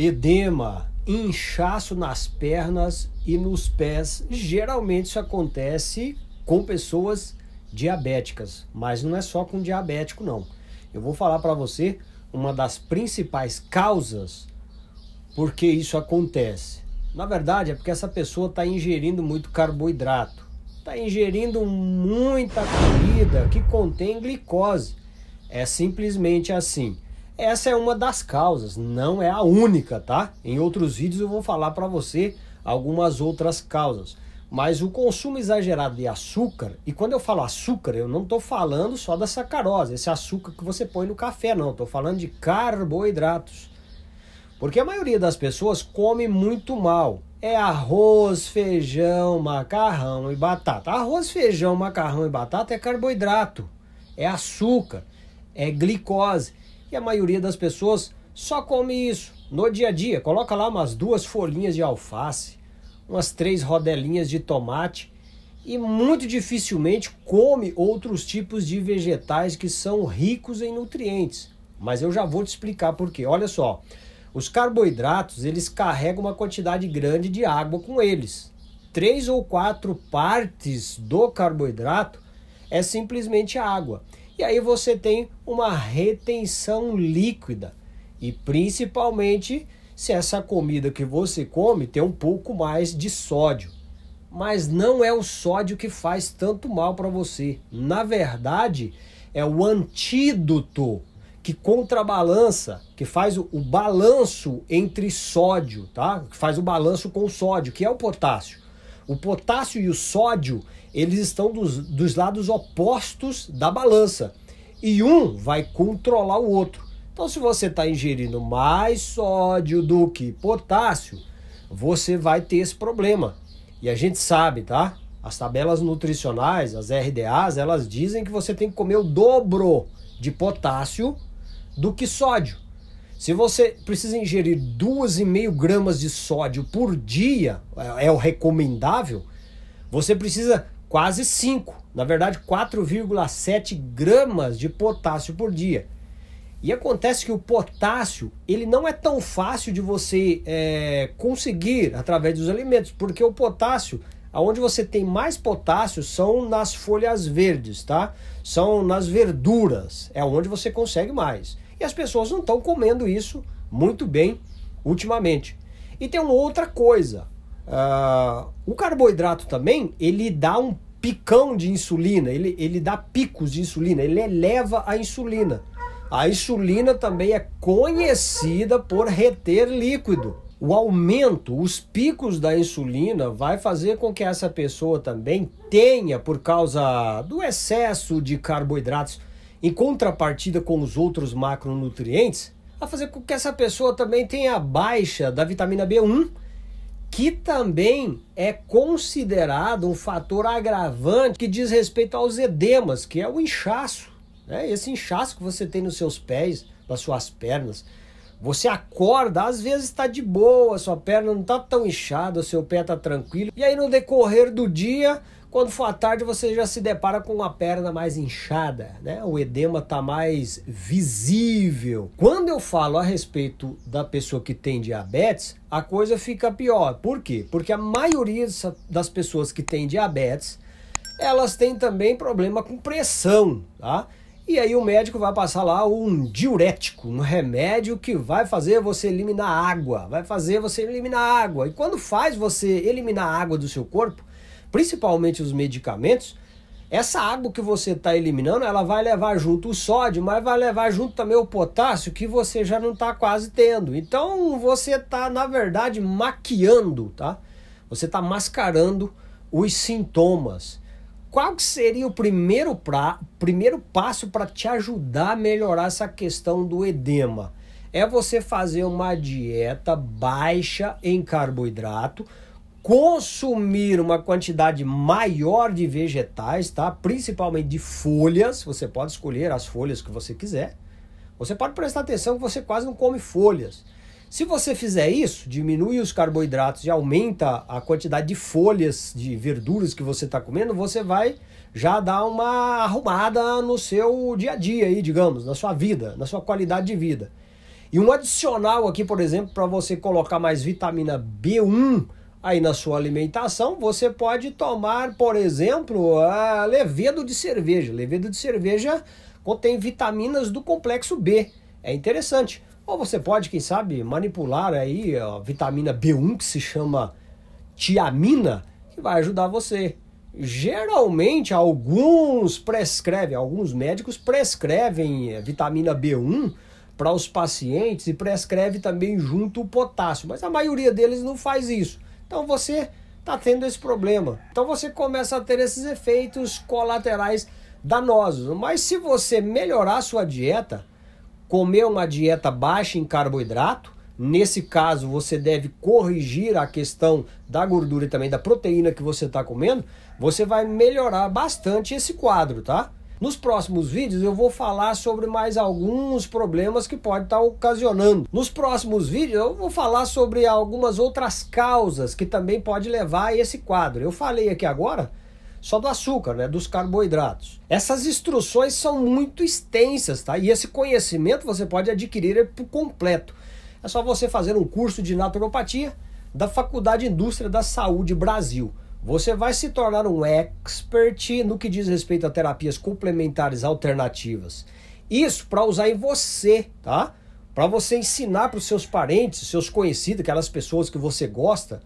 edema, inchaço nas pernas e nos pés. Geralmente isso acontece com pessoas diabéticas, mas não é só com diabético não. Eu vou falar para você uma das principais causas porque isso acontece. Na verdade, é porque essa pessoa está ingerindo muito carboidrato, está ingerindo muita comida que contém glicose. É simplesmente assim. Essa é uma das causas, não é a única, tá? Em outros vídeos eu vou falar para você algumas outras causas. Mas o consumo exagerado de açúcar, e quando eu falo açúcar, eu não estou falando só da sacarose, esse açúcar que você põe no café, não, estou falando de carboidratos. Porque a maioria das pessoas come muito mal. É arroz, feijão, macarrão e batata. Arroz, feijão, macarrão e batata é carboidrato, é açúcar, é glicose e a maioria das pessoas só come isso no dia a dia. Coloca lá umas duas folhinhas de alface, umas três rodelinhas de tomate e muito dificilmente come outros tipos de vegetais que são ricos em nutrientes. Mas eu já vou te explicar por quê. Olha só, os carboidratos eles carregam uma quantidade grande de água com eles. Três ou quatro partes do carboidrato é simplesmente água. E aí você tem uma retenção líquida. E principalmente se essa comida que você come tem um pouco mais de sódio. Mas não é o sódio que faz tanto mal para você. Na verdade, é o antídoto que contrabalança, que faz o, o balanço entre sódio, tá? Que faz o balanço com o sódio, que é o potássio. O potássio e o sódio, eles estão dos, dos lados opostos da balança. E um vai controlar o outro. Então, se você está ingerindo mais sódio do que potássio, você vai ter esse problema. E a gente sabe, tá? As tabelas nutricionais, as RDAs, elas dizem que você tem que comer o dobro de potássio do que sódio. Se você precisa ingerir 2,5 gramas de sódio por dia, é, é o recomendável, você precisa quase 5, na verdade 4,7 gramas de potássio por dia. E acontece que o potássio ele não é tão fácil de você é, conseguir através dos alimentos, porque o potássio, aonde você tem mais potássio são nas folhas verdes, tá? São nas verduras, é onde você consegue mais. E as pessoas não estão comendo isso muito bem ultimamente. E tem uma outra coisa. Uh, o carboidrato também, ele dá um picão de insulina, ele, ele dá picos de insulina, ele eleva a insulina. A insulina também é conhecida por reter líquido. O aumento, os picos da insulina vai fazer com que essa pessoa também tenha, por causa do excesso de carboidratos, em contrapartida com os outros macronutrientes, a fazer com que essa pessoa também tenha baixa da vitamina B1, que também é considerado um fator agravante que diz respeito aos edemas, que é o inchaço. Né? Esse inchaço que você tem nos seus pés, nas suas pernas. Você acorda, às vezes está de boa, sua perna não está tão inchada, seu pé está tranquilo. E aí no decorrer do dia quando for à tarde, você já se depara com uma perna mais inchada, né? O edema está mais visível. Quando eu falo a respeito da pessoa que tem diabetes, a coisa fica pior. Por quê? Porque a maioria das pessoas que tem diabetes, elas têm também problema com pressão, tá? E aí o médico vai passar lá um diurético, um remédio que vai fazer você eliminar água, vai fazer você eliminar água. E quando faz você eliminar água do seu corpo, principalmente os medicamentos, essa água que você está eliminando, ela vai levar junto o sódio, mas vai levar junto também o potássio que você já não está quase tendo. Então você está, na verdade, maquiando, tá? Você está mascarando os sintomas. Qual que seria o primeiro, pra, primeiro passo para te ajudar a melhorar essa questão do edema? É você fazer uma dieta baixa em carboidrato, consumir uma quantidade maior de vegetais, tá? Principalmente de folhas, você pode escolher as folhas que você quiser. Você pode prestar atenção que você quase não come folhas. Se você fizer isso, diminui os carboidratos e aumenta a quantidade de folhas, de verduras que você está comendo, você vai já dar uma arrumada no seu dia a dia aí, digamos, na sua vida, na sua qualidade de vida. E um adicional aqui, por exemplo, para você colocar mais vitamina B1 Aí na sua alimentação você pode tomar, por exemplo, a levedo de cerveja. Levedo de cerveja contém vitaminas do complexo B. É interessante. Ou você pode, quem sabe, manipular aí a vitamina B1 que se chama tiamina, que vai ajudar você. Geralmente alguns prescrevem, alguns médicos prescrevem eh, vitamina B1 para os pacientes e prescreve também junto o potássio, mas a maioria deles não faz isso. Então você está tendo esse problema. Então você começa a ter esses efeitos colaterais danosos. Mas se você melhorar sua dieta, comer uma dieta baixa em carboidrato, nesse caso você deve corrigir a questão da gordura e também da proteína que você está comendo, você vai melhorar bastante esse quadro, tá? Nos próximos vídeos eu vou falar sobre mais alguns problemas que pode estar tá ocasionando. Nos próximos vídeos eu vou falar sobre algumas outras causas que também pode levar a esse quadro. Eu falei aqui agora só do açúcar, né, dos carboidratos. Essas instruções são muito extensas, tá? E esse conhecimento você pode adquirir por completo. É só você fazer um curso de naturopatia da Faculdade de Indústria da Saúde Brasil. Você vai se tornar um expert no que diz respeito a terapias complementares alternativas. Isso para usar em você, tá? Para você ensinar para os seus parentes, seus conhecidos, aquelas pessoas que você gosta.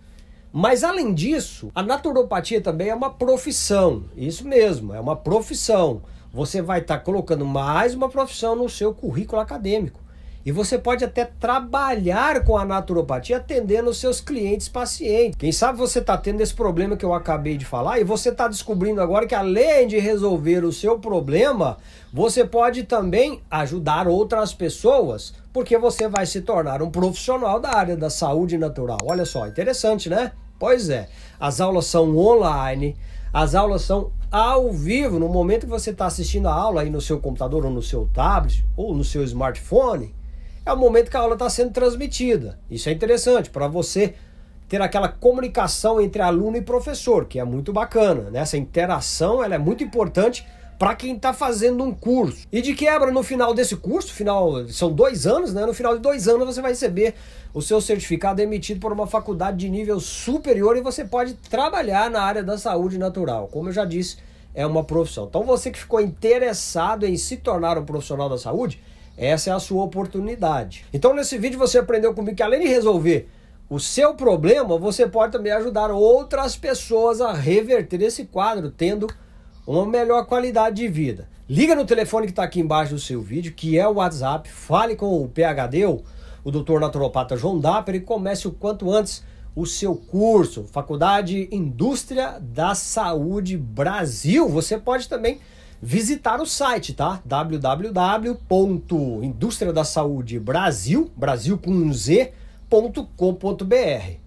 Mas além disso, a naturopatia também é uma profissão. Isso mesmo, é uma profissão. Você vai estar tá colocando mais uma profissão no seu currículo acadêmico. E você pode até trabalhar com a naturopatia atendendo os seus clientes pacientes. Quem sabe você está tendo esse problema que eu acabei de falar e você está descobrindo agora que além de resolver o seu problema, você pode também ajudar outras pessoas, porque você vai se tornar um profissional da área da saúde natural. Olha só, interessante, né? Pois é, as aulas são online, as aulas são ao vivo, no momento que você está assistindo a aula aí no seu computador ou no seu tablet ou no seu smartphone é o momento que a aula está sendo transmitida. Isso é interessante para você ter aquela comunicação entre aluno e professor, que é muito bacana. Né? Essa interação ela é muito importante para quem está fazendo um curso. E de quebra, no final desse curso, final são dois anos, né? No final de dois anos você vai receber o seu certificado emitido por uma faculdade de nível superior e você pode trabalhar na área da saúde natural. Como eu já disse, é uma profissão. Então você que ficou interessado em se tornar um profissional da saúde, essa é a sua oportunidade. Então, nesse vídeo, você aprendeu comigo que além de resolver o seu problema, você pode também ajudar outras pessoas a reverter esse quadro, tendo uma melhor qualidade de vida. Liga no telefone que está aqui embaixo do seu vídeo, que é o WhatsApp, fale com o PHD, o doutor naturopata João Dapper, e comece o quanto antes o seu curso, Faculdade Indústria da Saúde Brasil. Você pode também visitar o site, tá? www.industriadasaúdebrasil, Brasil com um Z, .com.br.